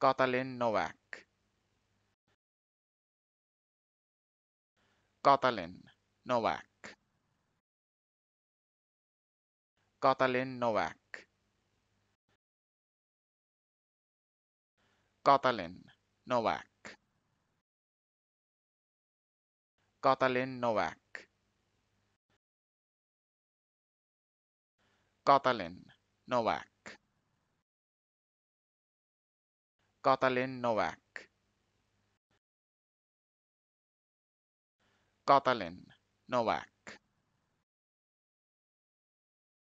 Katalin Novak. Katalin Novak. Katalin Novak. Katalin Novak. Katalin Novak. Katalin Novak. Katalin Novak Katalin Novak